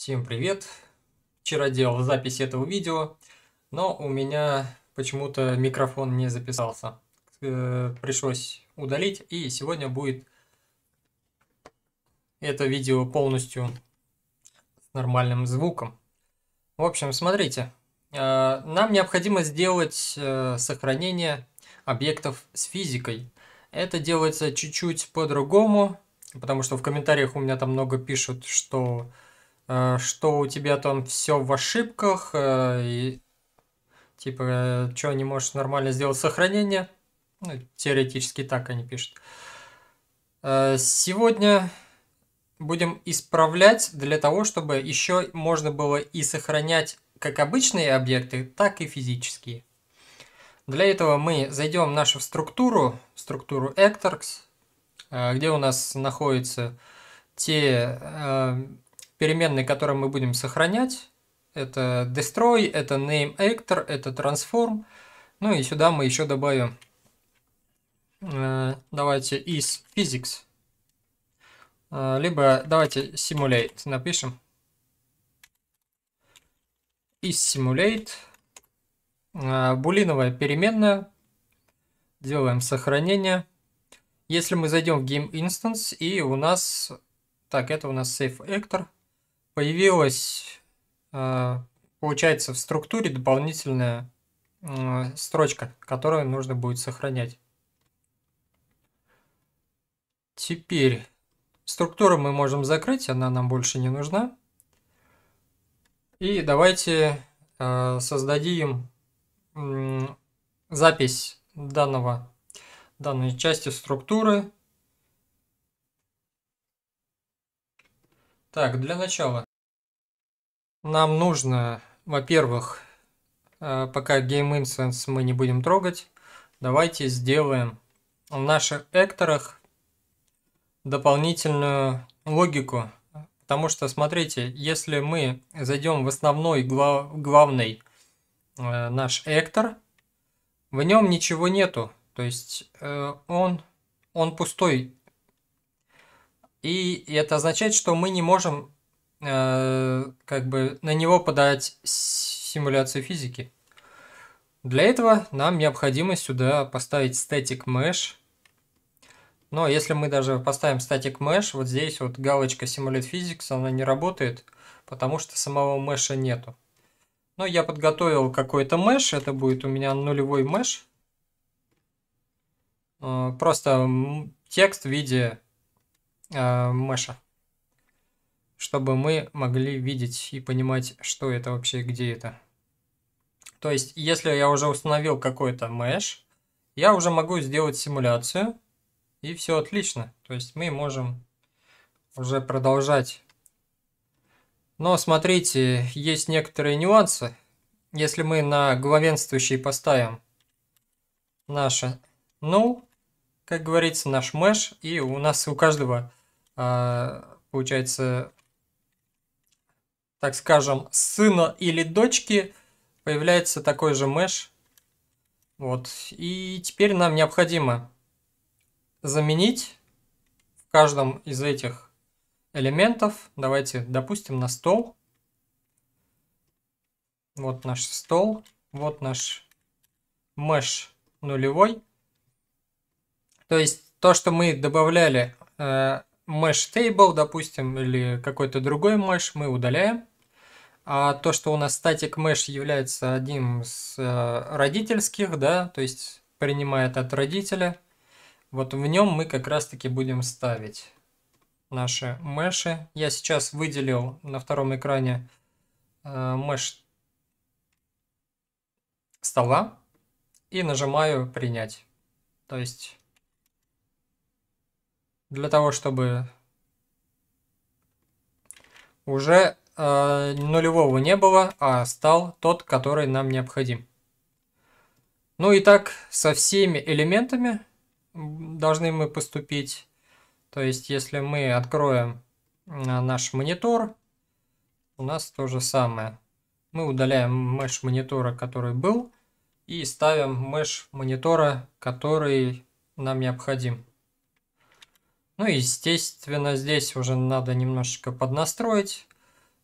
Всем привет! Вчера делал запись этого видео, но у меня почему-то микрофон не записался. Э, пришлось удалить, и сегодня будет это видео полностью с нормальным звуком. В общем, смотрите, э, нам необходимо сделать э, сохранение объектов с физикой. Это делается чуть-чуть по-другому, потому что в комментариях у меня там много пишут, что Э, что у тебя там все в ошибках, э, и типа, э, что не можешь нормально сделать сохранение. Ну, теоретически так они пишут. Сегодня будем исправлять для того, чтобы еще можно было и сохранять как обычные объекты, так и физические. Для этого мы зайдем в нашу структуру, структуру Ectorx, где у нас находятся те переменные, которые мы будем сохранять. Это destroy, это name actor, это transform. Ну и сюда мы еще добавим, э, давайте, is physics. Э, либо давайте simulate напишем. Is simulate. Э, булиновая переменная. Делаем сохранение. Если мы зайдем в game instance и у нас... Так, это у нас save actor появилась, э, получается, в структуре дополнительная э, строчка, которую нужно будет сохранять. Теперь структуру мы можем закрыть, она нам больше не нужна. И давайте э, создадим запись данного, данной части структуры Так, для начала. Нам нужно, во-первых, э, пока Game Instance мы не будем трогать, давайте сделаем в наших экторах дополнительную логику. Потому что, смотрите, если мы зайдем в основной, глав, главный э, наш эктор, в нем ничего нету. То есть э, он, он пустой. И это означает, что мы не можем э, как бы на него подать симуляцию физики. Для этого нам необходимо сюда поставить static mesh. Но если мы даже поставим static mesh, вот здесь вот галочка simulate physics, она не работает, потому что самого меша нету. Но я подготовил какой-то меш, это будет у меня нулевой меш. Э, просто текст в виде э, Мэша, чтобы мы могли видеть и понимать, что это вообще и где это. То есть, если я уже установил какой-то меш, я уже могу сделать симуляцию, и все отлично. То есть, мы можем уже продолжать. Но смотрите, есть некоторые нюансы. Если мы на главенствующий поставим наше null, «ну», как говорится, наш меш, и у нас у каждого а, получается, так скажем, сына или дочки появляется такой же mesh. Вот. И теперь нам необходимо заменить в каждом из этих элементов. Давайте допустим на стол. Вот наш стол. Вот наш mesh нулевой. То есть то, что мы добавляли э, mesh table, допустим, или какой-то другой mesh мы удаляем. А то, что у нас static mesh является одним из э, родительских, да, то есть принимает от родителя, вот в нем мы как раз-таки будем ставить наши меши. Я сейчас выделил на втором экране э, меш стола и нажимаю «Принять». То есть для того, чтобы уже э, нулевого не было, а стал тот, который нам необходим. Ну и так со всеми элементами должны мы поступить. То есть, если мы откроем э, наш монитор, у нас то же самое. Мы удаляем меш монитора, который был, и ставим меш монитора, который нам необходим. Ну и, естественно, здесь уже надо немножечко поднастроить.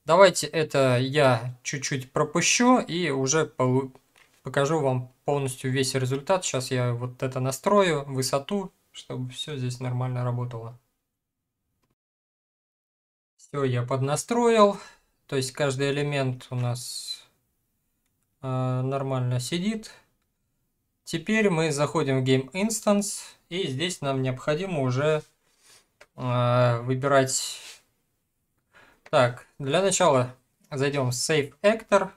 Давайте это я чуть-чуть пропущу и уже покажу вам полностью весь результат. Сейчас я вот это настрою, высоту, чтобы все здесь нормально работало. Все, я поднастроил. То есть каждый элемент у нас э, нормально сидит. Теперь мы заходим в Game Instance. И здесь нам необходимо уже а, выбирать... Так, для начала зайдем в Save Actor,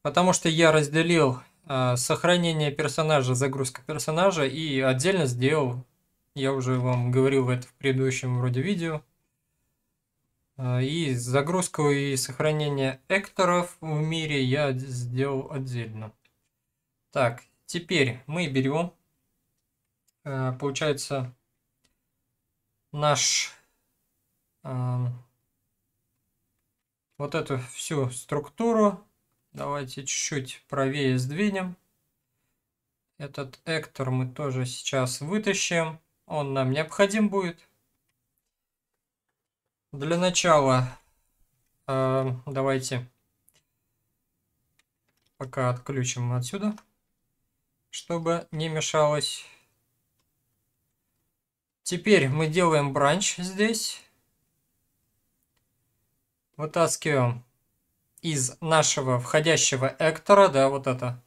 потому что я разделил э, сохранение персонажа, загрузка персонажа и отдельно сделал, я уже вам говорил это в предыдущем вроде видео, а, и загрузку и сохранение экторов в мире я сделал отдельно. Так, теперь мы берем, получается, наш э, вот эту всю структуру. Давайте чуть-чуть правее сдвинем. Этот эктор мы тоже сейчас вытащим. Он нам необходим будет. Для начала э, давайте пока отключим отсюда, чтобы не мешалось Теперь мы делаем бранч здесь. Вытаскиваем из нашего входящего эктора, да, вот это,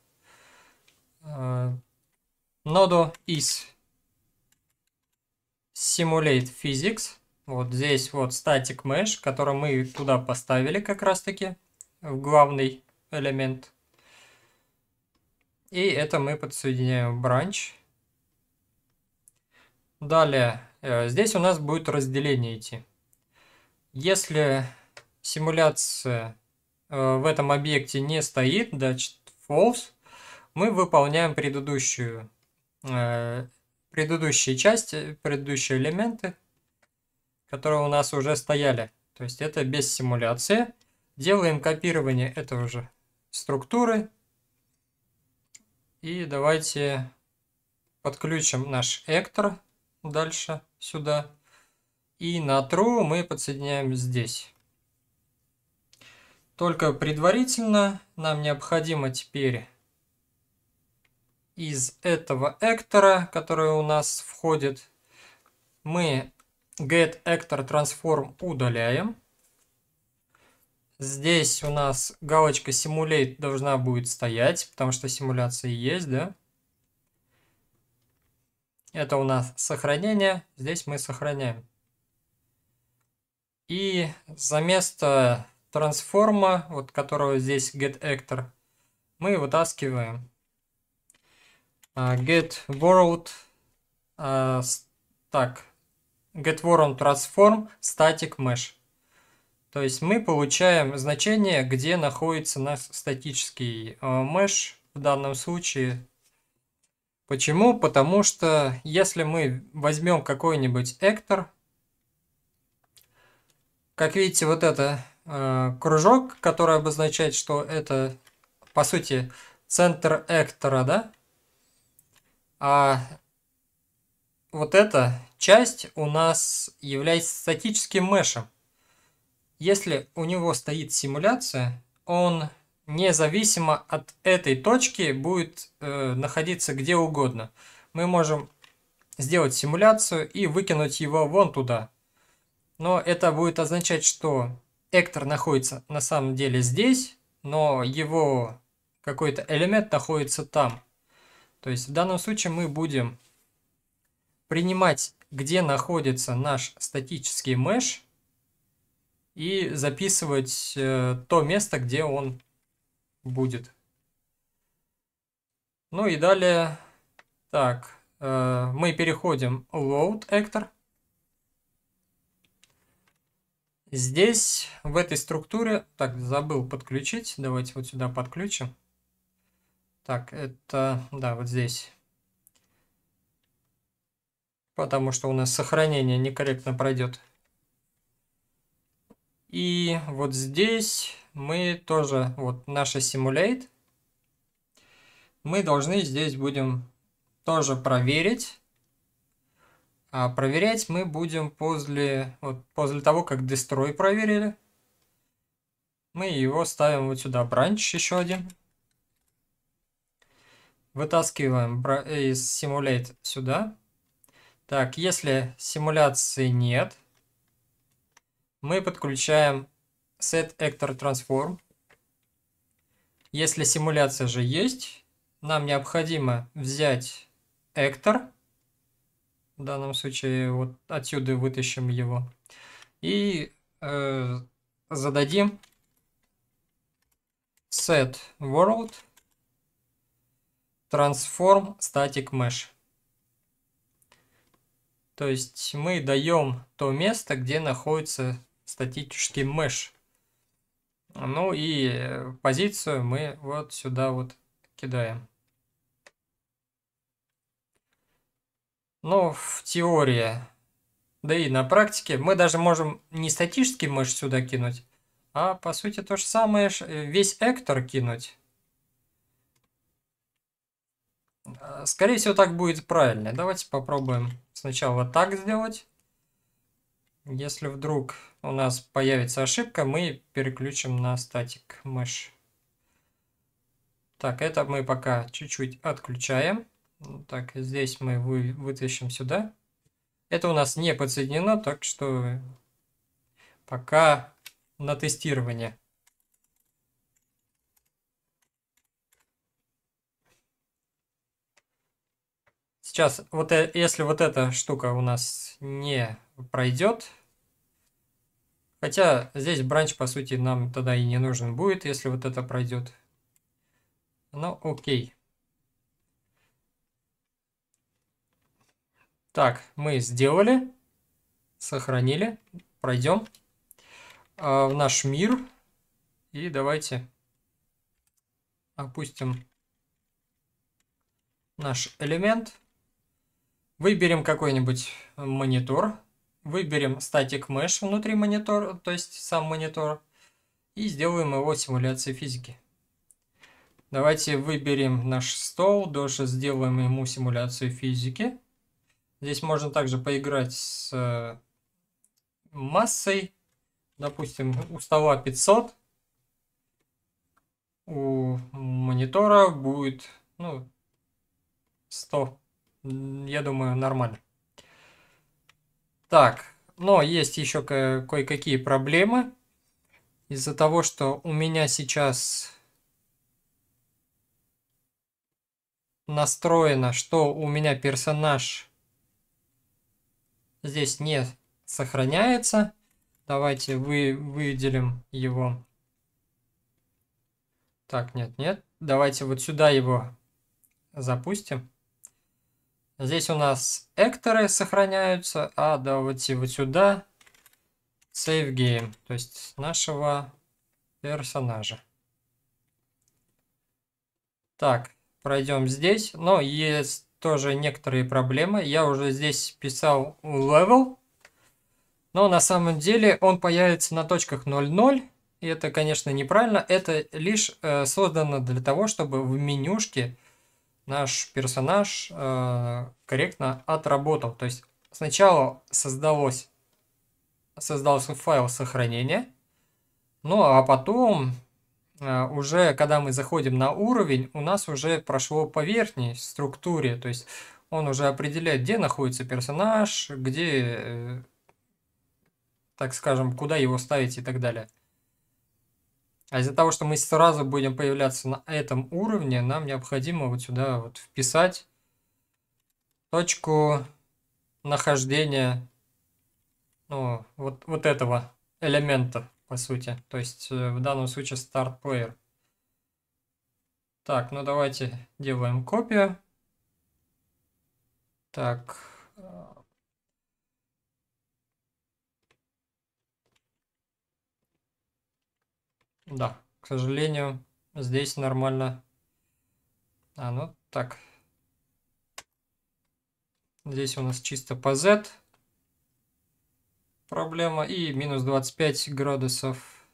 э, ноду из simulate physics. Вот здесь вот static mesh, который мы туда поставили как раз таки, в главный элемент. И это мы подсоединяем в бранч. Далее, э, здесь у нас будет разделение идти. Если симуляция э, в этом объекте не стоит, значит false, мы выполняем предыдущую, э, предыдущие части, предыдущие элементы, которые у нас уже стояли. То есть это без симуляции. Делаем копирование этого же структуры. И давайте подключим наш Эктор дальше сюда. И на true мы подсоединяем здесь. Только предварительно нам необходимо теперь из этого эктора, который у нас входит, мы get actor transform удаляем. Здесь у нас галочка simulate должна будет стоять, потому что симуляция есть, да? Это у нас сохранение. Здесь мы сохраняем. И за место трансформа, вот которого здесь getActor, мы вытаскиваем а, getWorld, а, так, getWorld transform static mesh. То есть мы получаем значение, где находится наш статический а, mesh, в данном случае Почему? Потому что если мы возьмем какой-нибудь эктор, как видите, вот это э, кружок, который обозначает, что это, по сути, центр эктора, да? А вот эта часть у нас является статическим мешем. Если у него стоит симуляция, он независимо от этой точки будет э, находиться где угодно. Мы можем сделать симуляцию и выкинуть его вон туда. Но это будет означать, что Эктор находится на самом деле здесь, но его какой-то элемент находится там. То есть в данном случае мы будем принимать, где находится наш статический меш, и записывать э, то место, где он будет. Ну и далее, так, э, мы переходим load actor. Здесь, в этой структуре, так, забыл подключить, давайте вот сюда подключим. Так, это, да, вот здесь. Потому что у нас сохранение некорректно пройдет. И вот здесь мы тоже, вот наша Simulate, мы должны здесь будем тоже проверить. А проверять мы будем после, вот, после того, как Destroy проверили. Мы его ставим вот сюда, branch еще один. Вытаскиваем э, из Simulate сюда. Так, если симуляции нет, мы подключаем set actor transform. Если симуляция же есть, нам необходимо взять actor. В данном случае вот отсюда вытащим его. И э, зададим set world transform static mesh. То есть мы даем то место, где находится статический mesh. Ну и э, позицию мы вот сюда вот кидаем. Но ну, в теории, да и на практике, мы даже можем не статический мышь сюда кинуть, а по сути то же самое, э, весь эктор кинуть. Э, скорее всего так будет правильно. Давайте попробуем сначала так сделать. Если вдруг у нас появится ошибка, мы переключим на статик mesh. Так, это мы пока чуть-чуть отключаем. Так, здесь мы вы, вытащим сюда. Это у нас не подсоединено, так что пока на тестирование. Сейчас, вот э, если вот эта штука у нас не пройдет, хотя здесь бранч, по сути, нам тогда и не нужен будет, если вот это пройдет. Ну, окей. Так, мы сделали, сохранили, пройдем э, а, в наш мир. И давайте опустим наш элемент. Выберем какой-нибудь э, монитор. Выберем static mesh внутри монитора, то есть сам монитор. И сделаем его симуляцией физики. Давайте выберем наш стол, дольше сделаем ему симуляцию физики. Здесь можно также поиграть с э, массой. Допустим, у стола 500. У монитора будет ну, 100 я думаю, нормально. Так, но есть еще ко кое-какие проблемы. Из-за того, что у меня сейчас настроено, что у меня персонаж здесь не сохраняется. Давайте вы выделим его. Так, нет, нет. Давайте вот сюда его запустим. Здесь у нас экторы сохраняются, а давайте вот сюда save game, то есть нашего персонажа. Так, пройдем здесь, но есть тоже некоторые проблемы. Я уже здесь писал level, но на самом деле он появится на точках 0.0, и это, конечно, неправильно. Это лишь э, создано для того, чтобы в менюшке наш персонаж э, корректно отработал. То есть сначала создалось, создался файл сохранения, ну а потом э, уже, когда мы заходим на уровень, у нас уже прошло по верхней структуре, то есть он уже определяет, где находится персонаж, где, э, так скажем, куда его ставить и так далее. А из-за того, что мы сразу будем появляться на этом уровне, нам необходимо вот сюда вот вписать точку нахождения ну, вот, вот этого элемента, по сути. То есть э, в данном случае старт плеер Так, ну давайте делаем копию. Так, э, Да, к сожалению, здесь нормально. А, ну так. Здесь у нас чисто по Z проблема. И минус 25 градусов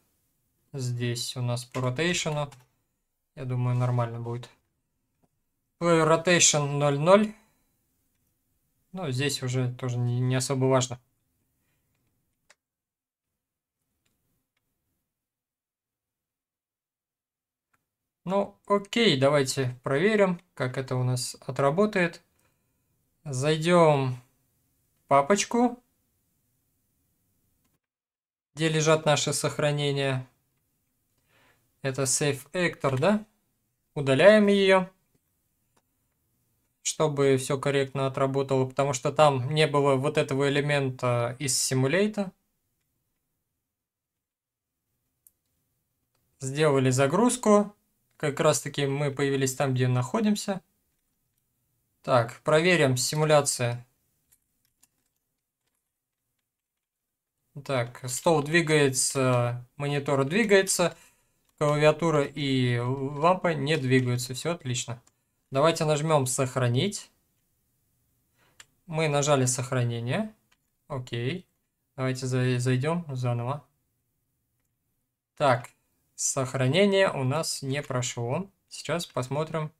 здесь у нас по ротейшену. Я думаю, нормально будет. Player Rotation 0,0. Ну, здесь уже тоже не особо важно. Ну, окей, давайте проверим, как это у нас отработает. Зайдем в папочку, где лежат наши сохранения. Это Save Actor, да? Удаляем ее, чтобы все корректно отработало, потому что там не было вот этого элемента из симулейта. Сделали загрузку. Как раз таки мы появились там, где находимся. Так, проверим симуляция. Так, стол двигается, монитор двигается, клавиатура и лампа не двигаются. Все отлично. Давайте нажмем «Сохранить». Мы нажали «Сохранение». Окей. Давайте зайдем заново. Так, Сохранение у нас не прошло. Сейчас посмотрим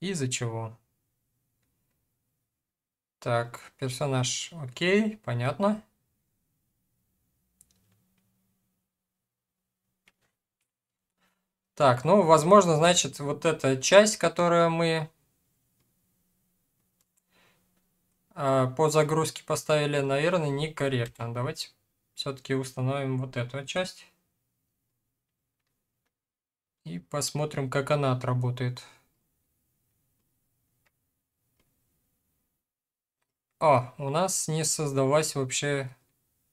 из-за чего. Так, персонаж окей, понятно. Так, ну, возможно, значит, вот эта часть, которую мы э, по загрузке поставили, наверное, некорректно. Давайте все-таки установим вот эту часть. И посмотрим, как она отработает. А, у нас не создалась вообще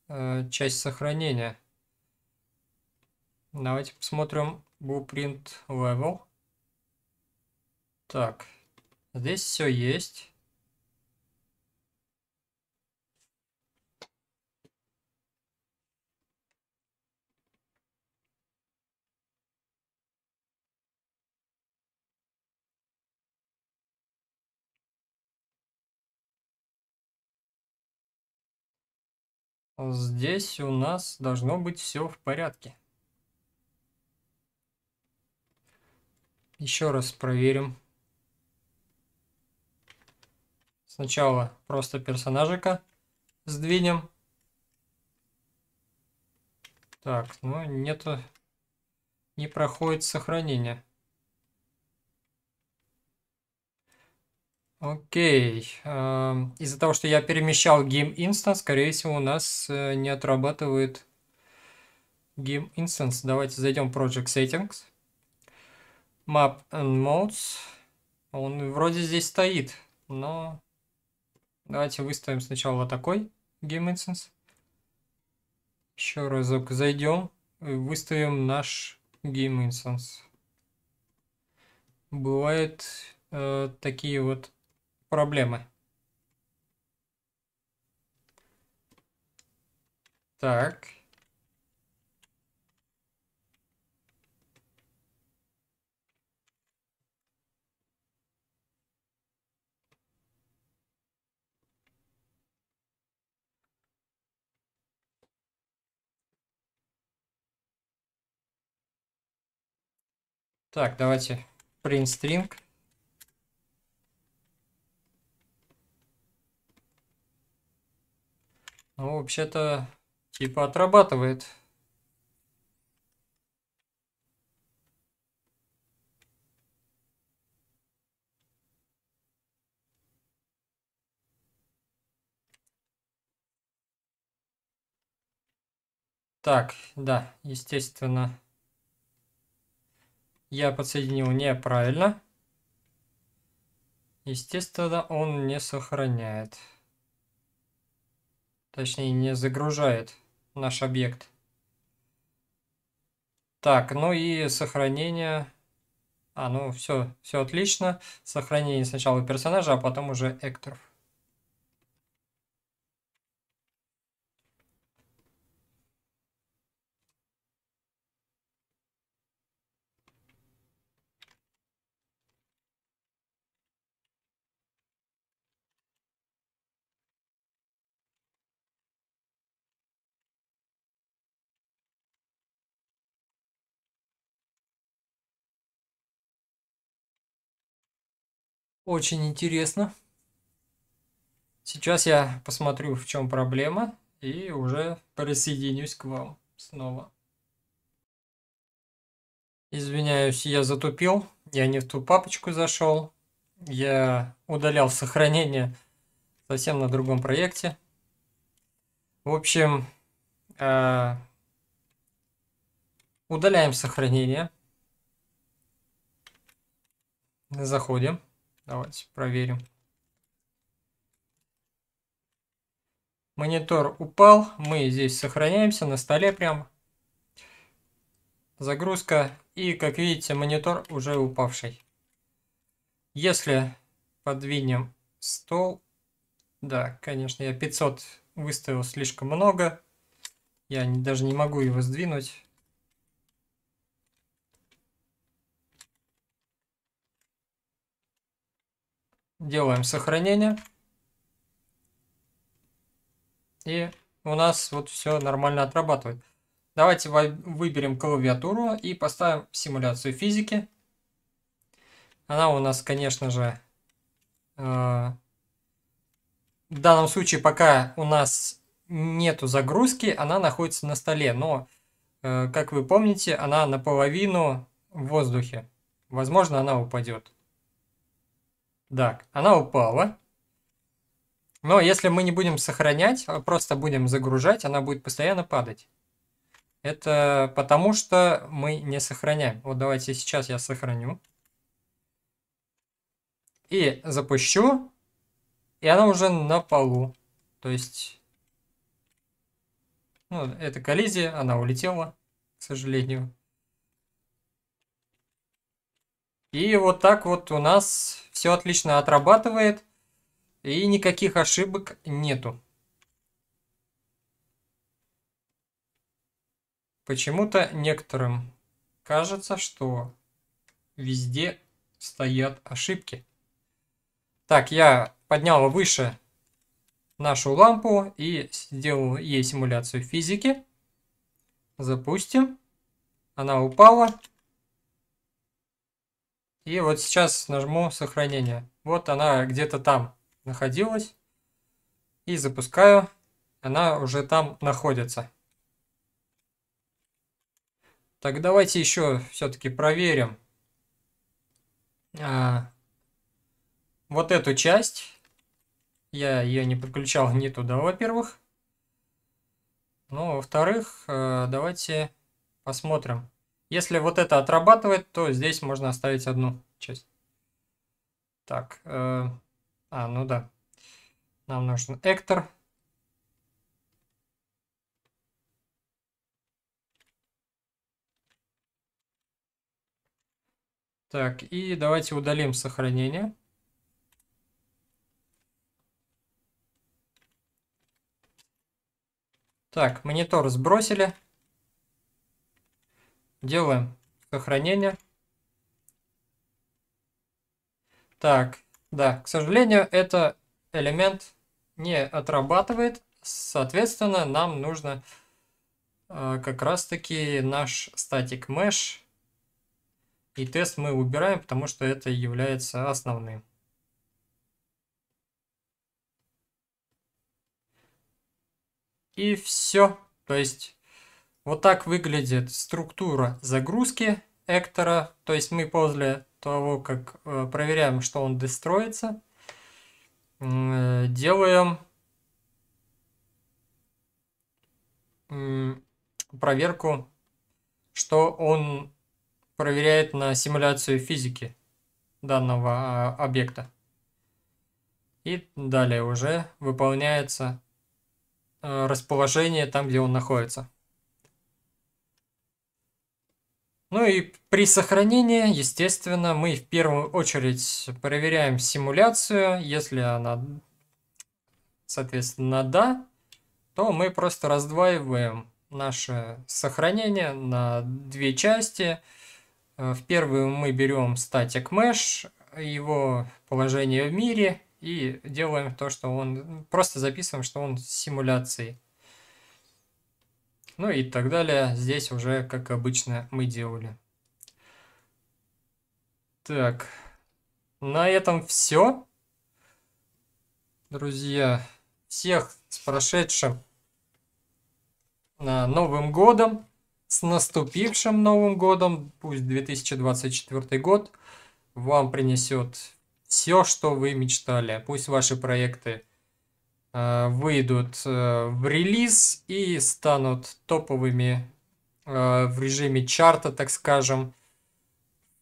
э, часть сохранения. Давайте посмотрим blueprint level. Так, здесь все есть. Здесь у нас должно быть все в порядке. Еще раз проверим. Сначала просто персонажика сдвинем. Так, ну нету... Не проходит сохранение. Окей. Эм, из-за того, что я перемещал Game Instance, скорее всего, у нас э, не отрабатывает Game Instance. Давайте зайдем в Project Settings. Map and Modes. Он вроде здесь стоит, но... Давайте выставим сначала такой Game Instance. Еще разок зайдем и выставим наш Game Instance. Бывает э, такие вот проблемы. Так. Так, давайте print string. Ну, вообще-то, типа отрабатывает. Так, да, естественно, я подсоединил неправильно. Естественно, он не сохраняет. Точнее, не загружает наш объект. Так, ну и сохранение. А, ну все, все отлично. Сохранение сначала персонажа, а потом уже экторов. Очень интересно. Сейчас я посмотрю, в чем проблема, и уже присоединюсь к вам снова. Извиняюсь, я затупил, я не в ту папочку зашел, я удалял сохранение совсем на другом проекте. В общем, а, удаляем сохранение, заходим. Давайте проверим. Монитор упал. Мы здесь сохраняемся на столе прямо. Загрузка. И, как видите, монитор уже упавший. Если подвинем стол. Да, конечно, я 500 выставил слишком много. Я не, даже не могу его сдвинуть. Делаем сохранение. И у нас вот все нормально отрабатывает. Давайте выберем клавиатуру и поставим симуляцию физики. Она у нас, конечно же, э, в данном случае пока у нас нету загрузки, она находится на столе, но, э, как вы помните, она наполовину в воздухе. Возможно, она упадет. Так, она упала. Но если мы не будем сохранять, а просто будем загружать, она будет постоянно падать. Это потому, что мы не сохраняем. Вот давайте сейчас я сохраню. И запущу. И она уже на полу. То есть... Ну, это коллизия, она улетела, к сожалению. И вот так вот у нас все отлично отрабатывает. И никаких ошибок нету. Почему-то некоторым кажется, что везде стоят ошибки. Так, я поднял выше нашу лампу и сделал ей симуляцию физики. Запустим. Она упала. И вот сейчас нажму сохранение. Вот она где-то там находилась. И запускаю. Она уже там находится. Так, давайте еще все-таки проверим а, вот эту часть. Я ее не подключал не туда, во-первых. Ну, во-вторых, э, давайте посмотрим. Если вот это отрабатывает, то здесь можно оставить одну часть. Так, э, а, ну да. Нам нужен Эктор. Так, и давайте удалим сохранение. Так, монитор сбросили. Делаем сохранение. Так, да, к сожалению, это элемент не отрабатывает. Соответственно, нам нужно э, как раз-таки наш статик mesh. И тест мы убираем, потому что это является основным. И все. То есть вот так выглядит структура загрузки Эктора. То есть мы после того, как э, проверяем, что он дестроится, э, делаем проверку, что он проверяет на симуляцию физики данного а, объекта. И далее уже выполняется э, расположение там, где он находится. Ну и при сохранении, естественно, мы в первую очередь проверяем симуляцию. Если она, соответственно, да, то мы просто раздваиваем наше сохранение на две части. Э, в первую мы берем static mesh, его положение в мире и делаем то, что он... Просто записываем, что он с симуляцией. Ну и так далее. Здесь уже, как обычно, мы делали. Так. На этом все. Друзья, всех с прошедшим а, Новым годом, с наступившим Новым годом, пусть 2024 год вам принесет все, что вы мечтали. Пусть ваши проекты Э, выйдут э, в релиз и станут топовыми э, в режиме чарта, так скажем,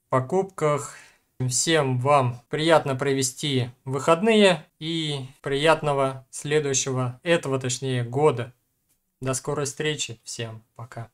в покупках. Всем вам приятно провести выходные и приятного следующего, этого точнее, года. До скорой встречи. Всем пока.